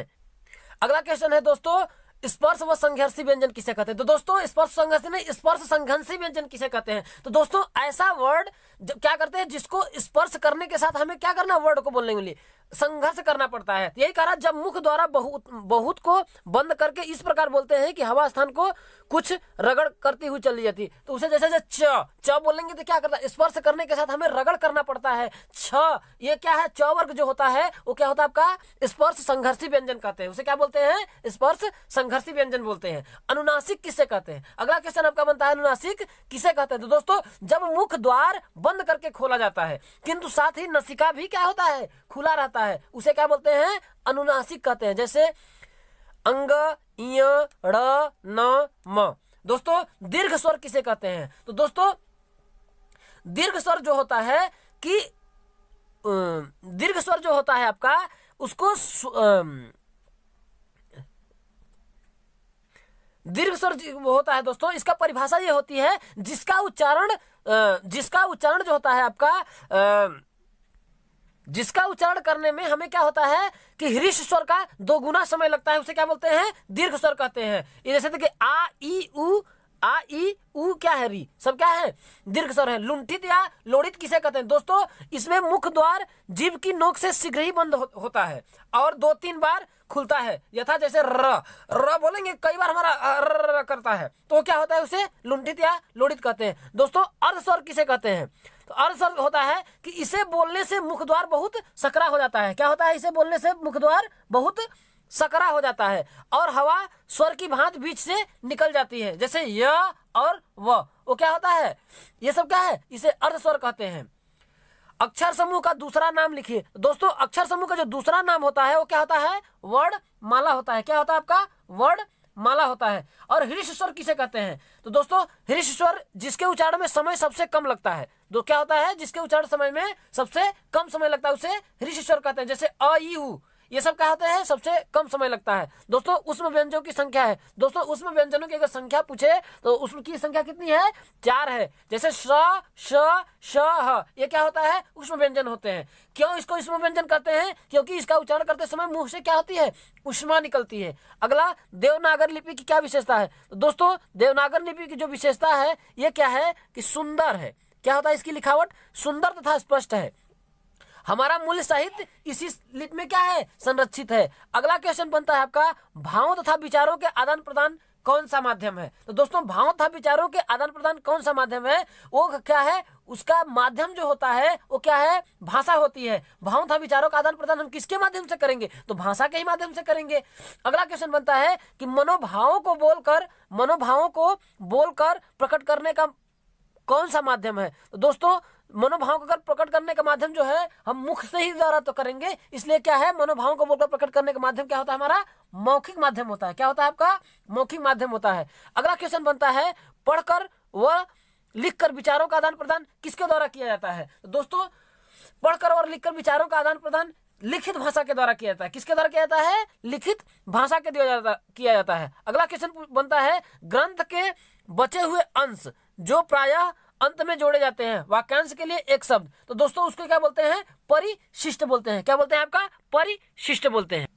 अगला क्वेश्चन है दोस्तों स्पर्श व संघर्षी व्यंजन किसे कहते हैं तो दोस्तों स्पर्श संघर्षी नहीं स्पर्श संघर्षी व्यंजन किसे कहते हैं तो दोस्तों ऐसा वर्ड क्या करते हैं जिसको स्पर्श करने के साथ हमें क्या करना वर्ड को बोलने के लिए संघर्ष करना पड़ता है यही कारण जब मुख द्वारा बहुत बहुत को बंद करके इस प्रकार बोलते हैं कि हवा स्थान को कुछ रगड़ करती हुई चली जाती तो उसे जैसे जैसे च च बोलेंगे तो क्या करता है स्पर्श करने के साथ हमें रगड़ करना पड़ता है छ ये क्या है च वर्ग जो होता है वो क्या होता है आपका स्पर्श संघर्षी व्यंजन कहते हैं उसे क्या बोलते हैं स्पर्श संघर्षी व्यंजन बोलते हैं अनुनासिक किसे कहते हैं अगला क्वेश्चन आपका बनता है अनुनासिक किसे कहते हैं तो दोस्तों जब मुख द्वार बंद करके खोला जाता है किंतु साथ ही नसिका भी क्या होता है खुला रहता जाता है उसे क्या बोलते हैं अनुनासिक कहते हैं जैसे अंग इय ड़ न म दोस्तों दीर्घ स्वर किसे कहते हैं तो दोस्तों दीर्घ स्वर जो होता है कि दीर्घ स्वर जो होता है आपका उसको दीर्घ स्वर होता है दोस्तों इसका परिभाषा ये होती है जिसका उच्चारण जिसका उच्चारण जो होता है आपका जिसका उच्चारण करने में हमें क्या होता है कि हृष्य स्वर का दो गुना समय लगता है उसे क्या बोलते हैं दीर्घ स्वर कहते हैं जैसे देखिए आ ई उ आ ई ऊ क्या है री सब क्या है दीर्घ स्वर है लुंठित या लोड़ित किसे कहते हैं दोस्तों इसमें मुख द्वार जीव की नोक से शीघ्र ही बंद हो, होता है और दो तीन बार खुलता है यथा जैसे र र बोलेंगे कई बार हमारा र, र, र करता है तो क्या होता है उसे लुंठित या लोड़ित कहते हैं दोस्तों अर्ध स्वर किसे कहते हैं तो अर्थ होता है कि इसे बोलने से मुख द्वार बहुत सकरा हो जाता है क्या होता है इसे बोलने से मुख द्वार बहुत सकरा हो जाता है और हवा स्वर की भांत बीच से निकल जाती है जैसे य और व वो क्या होता है ये सब क्या है इसे अर्ध स्वर कहते हैं अक्षर समूह का दूसरा नाम लिखिए दोस्तों अक्षर समूह का जो दूसरा नाम होता है वो क्या होता है वर्ड माला होता है क्या होता है आपका वर्ड माला होता है और हृष्य स्वर किसे कहते हैं तो दोस्तों हृष्य स्वर जिसके उच्चारण में समय सबसे कम लगता है तो क्या होता है जिसके उच्चारण समय में सबसे कम समय लगता है उसे ऋषिश्वर कहते हैं जैसे अ ये सब क्या होते हैं सबसे कम समय लगता है दोस्तों उसमें व्यंजनों की संख्या है दोस्तों उसमें व्यंजनों की अगर संख्या पूछे तो उसकी संख्या कितनी है चार है जैसे श श श ये क्या होता है उसमें व्यंजन होते हैं क्यों इसको इसमें व्यंजन करते हैं क्योंकि इसका उच्चारण करते समय मुंह से क्या होती है उष्मा निकलती है अगला देवनागर लिपि की क्या विशेषता है तो दोस्तों देवनागर लिपि की जो विशेषता है ये क्या है कि सुंदर है क्या होता है इसकी लिखावट सुंदर तथा स्पष्ट है हमारा मूल साहित्य इसी लिप में क्या है संरक्षित है अगला क्वेश्चन बनता है आपका भाव तथा विचारों के आदान प्रदान कौन सा माध्यम है तो दोस्तों भाव तथा विचारों के आदान प्रदान कौन सा माध्यम है वो क्या है उसका माध्यम जो होता है वो क्या है भाषा होती है भाव तथा विचारों का आदान प्रदान हम किसके माध्यम से करेंगे तो भाषा के ही माध्यम से करेंगे अगला क्वेश्चन बनता है कि मनोभावों को बोलकर मनोभावों को बोलकर प्रकट करने का कौन सा माध्यम है तो दोस्तों मनोभाव को अगर प्रकट करने का माध्यम जो है हम मुख से ही द्वारा तो करेंगे इसलिए क्या है मनोभाव को बोलकर प्रकट करने का माध्यम क्या होता है हमारा मौखिक माध्यम होता है क्या होता है आपका मौखिक माध्यम होता है अगला क्वेश्चन बनता है पढ़कर व लिखकर विचारों का आदान प्रदान किसके द्वारा किया जाता है तो दोस्तों पढ़कर और लिखकर विचारों का आदान प्रदान लिखित भाषा के द्वारा किया जाता है किसके द्वारा किया जाता है लिखित भाषा के दिया जाता किया जाता है अगला क्वेश्चन बनता है ग्रंथ के बचे हुए अंश जो प्रायः अंत में जोड़े जाते हैं वाक्यांश के लिए एक शब्द तो दोस्तों उसको क्या बोलते हैं परिशिष्ट बोलते हैं क्या बोलते हैं आपका परिशिष्ट बोलते हैं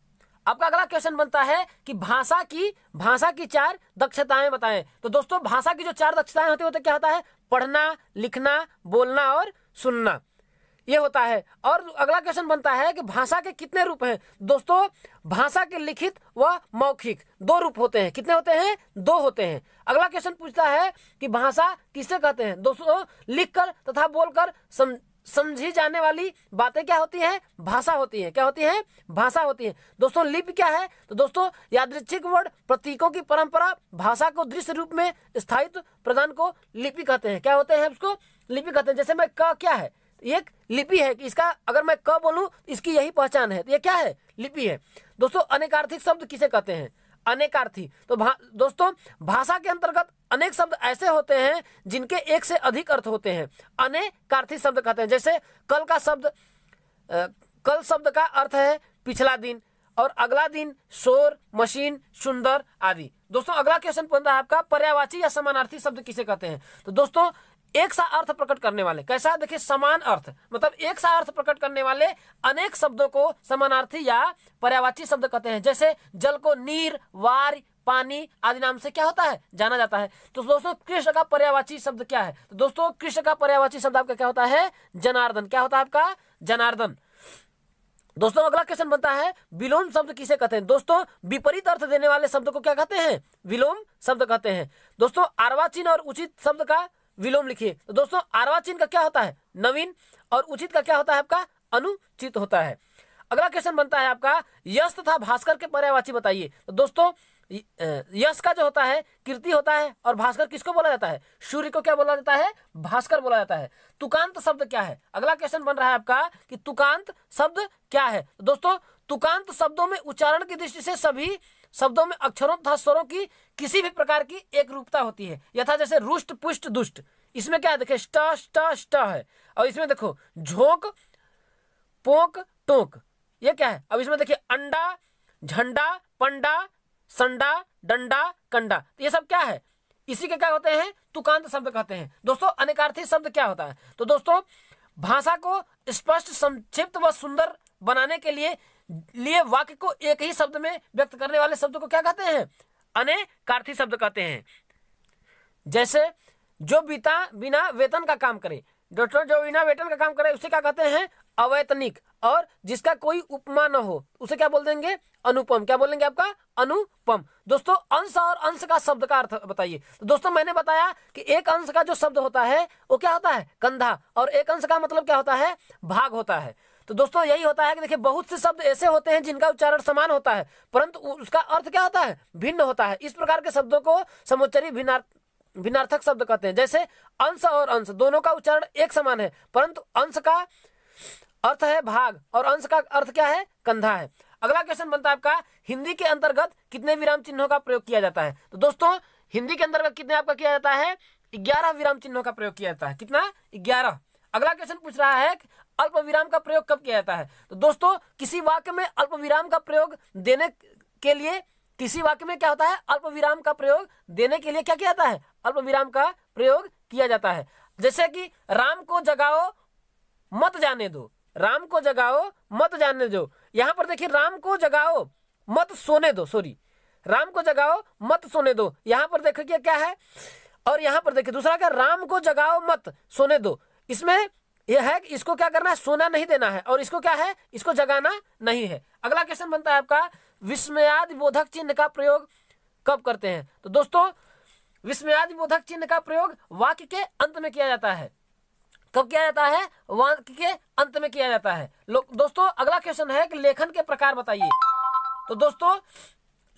आपका अगला क्वेश्चन बनता है कि भाषा की भाषा की चार दक्षताएं बताएं तो दोस्तों भाषा की जो चार दक्षताएं होती है वो तो क्या होता है पढ़ना लिखना बोलना और सुनना ये होता है और अगला क्वेश्चन बनता है कि भाषा के कितने रूप हैं दोस्तों भाषा के लिखित व मौखिक दो रूप होते हैं कितने होते हैं दो होते हैं अगला क्वेश्चन पूछता है कि भाषा किसे कहते हैं दोस्तों लिखकर तथा बोलकर सम समझी जाने वाली बातें क्या होती हैं भाषा होती है क्या होती है भाषा होती है दोस्तों लिपि क्या है तो दोस्तों यादृच्छिक वर्ड प्रतीकों की परंपरा भाषा को दृश्य रूप में स्थायित्व प्रदान को लिपि कहते हैं क्या होते हैं उसको लिपि कहते हैं जैसे मैं क क्या है एक लिपि है कि इसका अगर मैं क बोलू इसकी यही पहचान है तो ये क्या है लिपि है दोस्तों अनेकार्थिक शब्द किसे कहते हैं अनेकार्थी तो भा, दोस्तों भाषा के अंतर्गत अनेक शब्द ऐसे होते हैं जिनके एक से अधिक अर्थ होते हैं अनेकार्थी शब्द कहते हैं जैसे कल का शब्द कल शब्द का अर्थ है पिछला दिन और अगला दिन शोर मशीन सुंदर आदि दोस्तों अगला क्वेश्चन बन रहा है आपका पर्यावाची या समानार्थी शब्द किसे कहते हैं तो दोस्तों एक सा अर्थ प्रकट करने वाले कैसा देखिए समान अर्थ मतलब एक सा अर्थ प्रकट करने वाले अनेक शब्दों को समानार्थी या पर्यावाची शब्द कहते हैं जैसे जल को नीर वार पानी आदि नाम से क्या होता है जाना जाता है तो दोस्तों कृष्ण का पर्यावाची शब्द क्या है तो दोस्तों कृष्ण का पर्यावाची शब्द आपका क्या होता है जनार्दन क्या होता है आपका जनार्दन दोस्तों अगला क्वेश्चन बनता है विलोम शब्द किसे कहते हैं दोस्तों विपरीत अर्थ देने वाले शब्द को क्या कहते हैं विलोम शब्द कहते हैं दोस्तों आर्वाचीन और उचित शब्द का विलोम लिखिए तो दोस्तों चिन्ह का क्या होता है नवीन और उचित का क्या होता है आपका अनुचित होता है अगला क्वेश्चन बनता है आपका यश तथा भास्कर के पर्यायवाची बताइए तो दोस्तों यश का जो होता है कीर्ति होता है और भास्कर किसको बोला जाता है सूर्य को क्या बोला जाता है भास्कर बोला जाता है तुकांत शब्द क्या है अगला क्वेश्चन बन रहा है आपका कि तुकांत शब्द क्या है तो दोस्तों तुकांत शब्दों में उच्चारण की दृष्टि से सभी शब्दों में अक्षरों तथा स्वरों की किसी भी प्रकार की एक रूपता होती है यथा जैसे रुष्ट पुष्ट दुष्ट इसमें क्या देखे देखिए स्ट है और इसमें देखो झोंक पोंक टोंक ये क्या है अब इसमें देखिए अंडा झंडा पंडा संडा डंडा कंडा तो ये सब क्या है इसी के क्या होते हैं तुकांत शब्द कहते हैं दोस्तों अनेकार्थी शब्द क्या होता है तो दोस्तों भाषा को स्पष्ट संक्षिप्त व सुंदर बनाने के लिए लिए वाक्य को एक ही शब्द में व्यक्त करने वाले शब्द को क्या कहते हैं अनेकार्थी शब्द कहते हैं जैसे जो बीता बिना वेतन का काम करे डॉक्टर जो बिना वेतन का काम करे उसे क्या कहते हैं अवैतनिक और जिसका कोई उपमा न हो उसे क्या बोल देंगे अनुपम क्या बोलेंगे आपका अनुपम दोस्तों अंश और अंश का शब्द का अर्थ बताइए तो दोस्तों मैंने बताया कि एक अंश का जो शब्द होता है वो क्या होता है कंधा और एक अंश का मतलब क्या होता है भाग होता है तो दोस्तों यही होता है कि देखिए बहुत से शब्द ऐसे होते हैं जिनका उच्चारण समान होता है परंतु उसका अर्थ क्या होता है भिन्न होता है इस प्रकार के शब्दों को समोच्चरी भिन्नार्थ भिन्नार्थक शब्द कहते हैं जैसे अंश और अंश दोनों का उच्चारण एक समान है परंतु अंश का अर्थ है भाग और अंश का अर्थ क्या है कंधा है अगला क्वेश्चन बनता है आपका हिंदी के अंतर्गत कितने विराम चिन्हों का प्रयोग किया जाता है तो दोस्तों हिंदी के अंतर्गत कितने आपका किया जाता है ग्यारह विराम चिन्हों का प्रयोग किया जाता है कितना ग्यारह अगला क्वेश्चन पूछ रहा है अल्प विराम का प्रयोग कब किया जाता है तो दोस्तों किसी वाक्य में अल्प विराम का प्रयोग देने के लिए किसी वाक्य में क्या होता है अल्प विराम का प्रयोग देने के लिए क्या किया जाता है अल्प विराम का प्रयोग किया जाता है जैसे कि राम को जगाओ मत जाने दो राम को जगाओ मत जाने दो यहां पर देखिए राम को जगाओ मत सोने दो सॉरी राम को जगाओ मत सोने दो यहां पर देखिए क्या है और यहां पर देखिए दूसरा क्या राम को जगाओ मत सोने दो इसमें यह है कि इसको क्या करना है सोना नहीं देना है और इसको क्या है इसको जगाना नहीं है अगला क्वेश्चन बनता है आपका विस्मयाद बोधक चिन्ह का प्रयोग कब करते हैं तो दोस्तों विस्मयाद बोधक चिन्ह का प्रयोग वाक्य के अंत में किया जाता है कब किया जाता है वाक्य के अंत में किया जाता है दोस्तों अगला क्वेश्चन है कि लेखन के प्रकार बताइए तो दोस्तों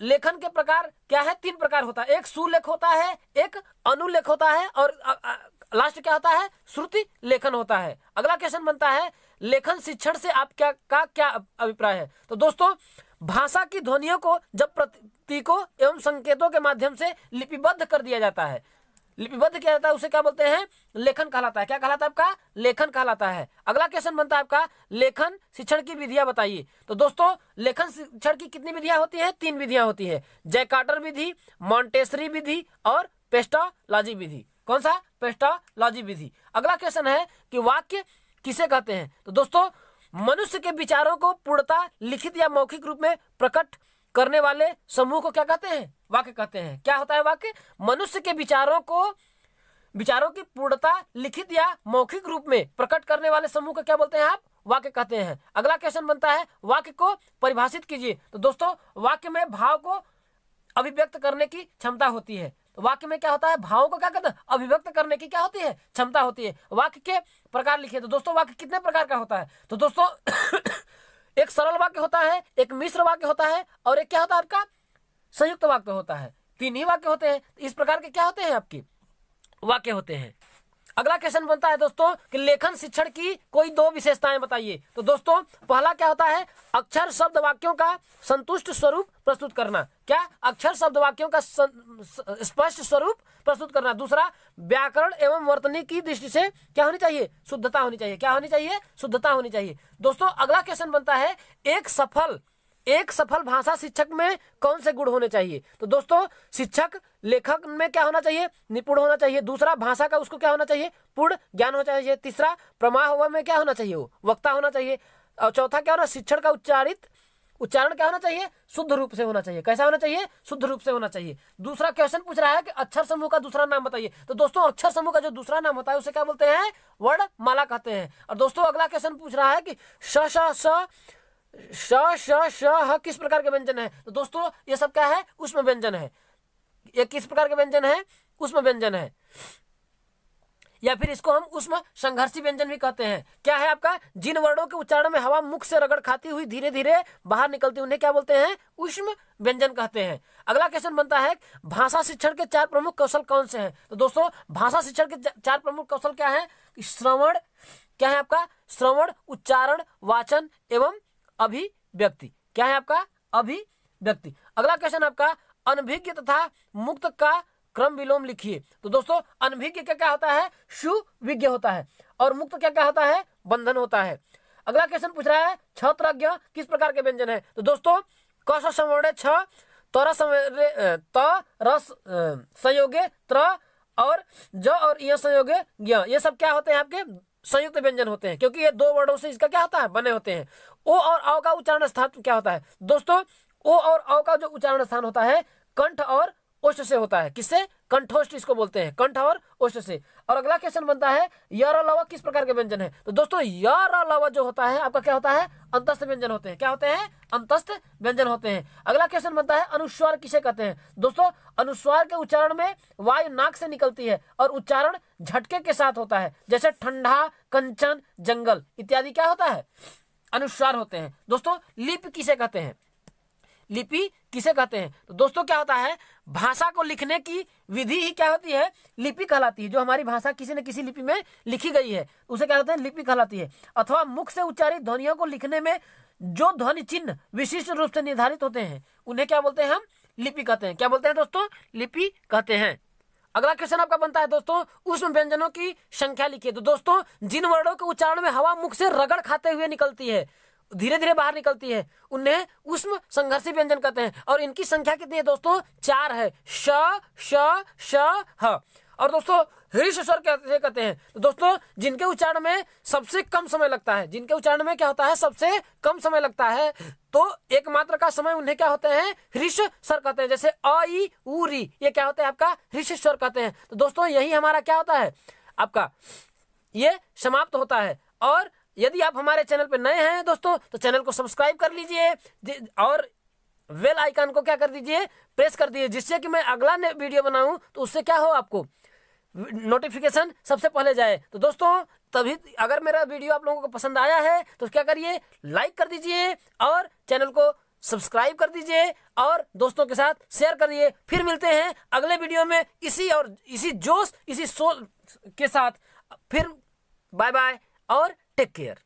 लेखन के प्रकार क्या है तीन प्रकार होता है एक सुलेख होता है एक अनुलेख होता है और लास्ट क्या होता है श्रुति लेखन होता है अगला क्वेश्चन बनता है लेखन शिक्षण से आप क्या का क्या अभिप्राय है तो दोस्तों भाषा की ध्वनियों को जब प्रतीकों एवं संकेतों के माध्यम से लिपिबद्ध कर दिया जाता है लिपिबद्ध किया जाता है उसे क्या बोलते हैं लेखन कहलाता है क्या कहलाता है आपका लेखन कहलाता है अगला क्वेश्चन बनता है आपका लेखन शिक्षण की विधियां बताइए तो दोस्तों लेखन शिक्षण की कितनी विधियां होती है तीन विधियां होती है जयकाटर विधि मॉन्टेसरी विधि और पेस्टोलॉजी विधि कौन सा पेस्टालॉजी विधि अगला क्वेश्चन है कि वाक्य किसे कहते हैं तो दोस्तों मनुष्य के विचारों को पूर्णता लिखित या मौखिक रूप में प्रकट करने वाले समूह को क्या कहते हैं वाक्य कहते हैं क्या होता है वाक्य मनुष्य के विचारों को विचारों की पूर्णता लिखित या मौखिक रूप में प्रकट करने वाले समूह को क्या बोलते हैं आप वाक्य कहते हैं अगला क्वेश्चन बनता है वाक्य को परिभाषित कीजिए तो दोस्तों वाक्य में भाव को अभिव्यक्त करने की क्षमता होती है वाक्य में क्या होता है भावों को क्या कहते हैं अभिव्यक्त करने की क्या होती है क्षमता होती है वाक्य के प्रकार लिखे तो दोस्तों वाक्य कितने प्रकार का होता है तो दोस्तों (coughs) एक सरल वाक्य होता है एक मिश्र वाक्य होता है और एक क्या होता है आपका संयुक्त वाक्य होता है तीन ही वाक्य होते हैं इस प्रकार के क्या होते हैं आपके वाक्य होते हैं अगला क्वेश्चन बनता है दोस्तों कि लेखन शिक्षण की कोई दो विशेषताएं बताइए तो दोस्तों पहला क्या होता है अक्षर शब्द वाक्यों का संतुष्ट स्वरूप प्रस्तुत करना क्या अक्षर शब्द वाक्यों का स्पष्ट स्वरूप प्रस्तुत करना दूसरा व्याकरण एवं वर्तनी की दृष्टि से क्या होनी चाहिए शुद्धता होनी चाहिए क्या होनी चाहिए शुद्धता होनी चाहिए दोस्तों अगला क्वेश्चन बनता है एक सफल एक सफल भाषा शिक्षक में कौन से गुण होने चाहिए तो दोस्तों शिक्षक लेखक में क्या होना चाहिए निपुण होना चाहिए दूसरा भाषा का उसको क्या होना चाहिए पूर्ण ज्ञान होना चाहिए तीसरा प्रमाह में क्या होना चाहिए वो वक्ता होना चाहिए और चौथा क्या होना शिक्षण का उच्चारित उच्चारण क्या होना चाहिए शुद्ध रूप से होना चाहिए कैसा होना चाहिए शुद्ध रूप से होना चाहिए दूसरा क्वेश्चन पूछ रहा है कि अक्षर समूह का दूसरा नाम बताइए तो दोस्तों अक्षर समूह का जो दूसरा नाम होता है उसे क्या बोलते हैं वर्ड माला कहते हैं और दोस्तों अगला क्वेश्चन पूछ रहा है कि श श श श हाँ, किस प्रकार के व्यंजन है तो दोस्तों ये सब क्या है उसमें व्यंजन है ये किस प्रकार के व्यंजन है उसमें व्यंजन है या फिर इसको हम उसमें संघर्षी व्यंजन भी कहते हैं क्या है आपका जिन वर्णों के उच्चारण में हवा मुख से रगड़ खाती हुई धीरे धीरे बाहर निकलती उन्हें क्या बोलते हैं उष्म व्यंजन कहते हैं अगला क्वेश्चन बनता है भाषा शिक्षण के चार प्रमुख कौशल कौन से हैं तो दोस्तों भाषा शिक्षण के चार प्रमुख कौशल क्या है श्रवण क्या है आपका श्रवण उच्चारण वाचन एवं अभिव्यक्ति क्या है आपका अभिव्यक्ति अगला क्वेश्चन आपका अनभिज्ञ तथा मुक्त का क्रम विलोम लिखिए तो दोस्तों अनभिज्ञ क्या क्या होता है सुविज्ञ होता है और मुक्त क्या क्या होता है बंधन होता है अगला क्वेश्चन पूछ रहा है छत्रज्ञ किस प्रकार के व्यंजन है तो दोस्तों कस संवर्ण छ तर रस संयोगे त्र और ज और य संयोगे ज्ञ ये सब क्या होते हैं आपके संयुक्त व्यंजन होते हैं क्योंकि ये दो वर्डों से इसका क्या होता है बने होते हैं ओ और औ का उच्चारण स्थान क्या होता है दोस्तों ओ और औ का जो उच्चारण स्थान होता है कंठ और ओष्ठ से होता है किससे कंठोष्ठ इसको बोलते हैं कंठ और ओष्ठ से और अगला क्वेश्चन बनता है यार अलावा किस प्रकार के व्यंजन है तो दोस्तों यार अलावा जो होता है आपका क्या होता है अंतस्थ व्यंजन होते हैं क्या होते हैं अंतस्थ व्यंजन होते हैं अगला क्वेश्चन बनता है अनुस्वार किसे कहते हैं दोस्तों अनुस्वार के उच्चारण में वायु नाक से निकलती है और उच्चारण झटके के साथ होता है जैसे ठंडा कंचन जंगल इत्यादि क्या होता है अनुस्वार होते हैं दोस्तों लिप किसे कहते हैं लिपि किसे कहते हैं तो दोस्तों क्या होता है भाषा को लिखने की विधि ही क्या होती है लिपि कहलाती है जो हमारी भाषा किसी न किसी लिपि में लिखी गई है उसे क्या कहते हैं लिपि कहलाती है अथवा मुख से उच्चारित ध्वनियों को लिखने में जो ध्वनि चिन्ह विशिष्ट रूप से निर्धारित होते हैं उन्हें क्या बोलते हैं हम लिपि कहते हैं क्या बोलते हैं दोस्तों लिपि कहते हैं अगला क्वेश्चन आपका बनता है दोस्तों उष्ण व्यंजनों की संख्या लिखिए तो दोस्तों जिन वर्णों के उच्चारण में हवा मुख से रगड़ खाते हुए निकलती है धीरे धीरे बाहर निकलती है उन्हें उष्म संघर्षी व्यंजन कहते हैं और इनकी संख्या कितनी है दोस्तों चार है श श श ह और दोस्तों हृष स्वर कहते कहते हैं तो दोस्तों जिनके उच्चारण में सबसे कम समय लगता है जिनके उच्चारण में क्या होता है सबसे कम समय लगता है तो एकमात्र का समय उन्हें क्या होते हैं हृष स्वर कहते हैं जैसे अ ई उ री ये क्या होते हैं आपका हृष स्वर कहते हैं तो दोस्तों यही हमारा क्या होता है आपका ये समाप्त होता है और यदि आप हमारे चैनल पर नए हैं दोस्तों तो चैनल को सब्सक्राइब कर लीजिए और वेल आइकन को क्या कर दीजिए प्रेस कर दीजिए जिससे कि मैं अगला वीडियो बनाऊं तो उससे क्या हो आपको नोटिफिकेशन सबसे पहले जाए तो दोस्तों तभी अगर मेरा वीडियो आप लोगों को पसंद आया है तो क्या करिए लाइक कर दीजिए और चैनल को सब्सक्राइब कर दीजिए और दोस्तों के साथ शेयर करिए फिर मिलते हैं अगले वीडियो में इसी और इसी जोश इसी सोल के साथ फिर बाय बाय और Take care.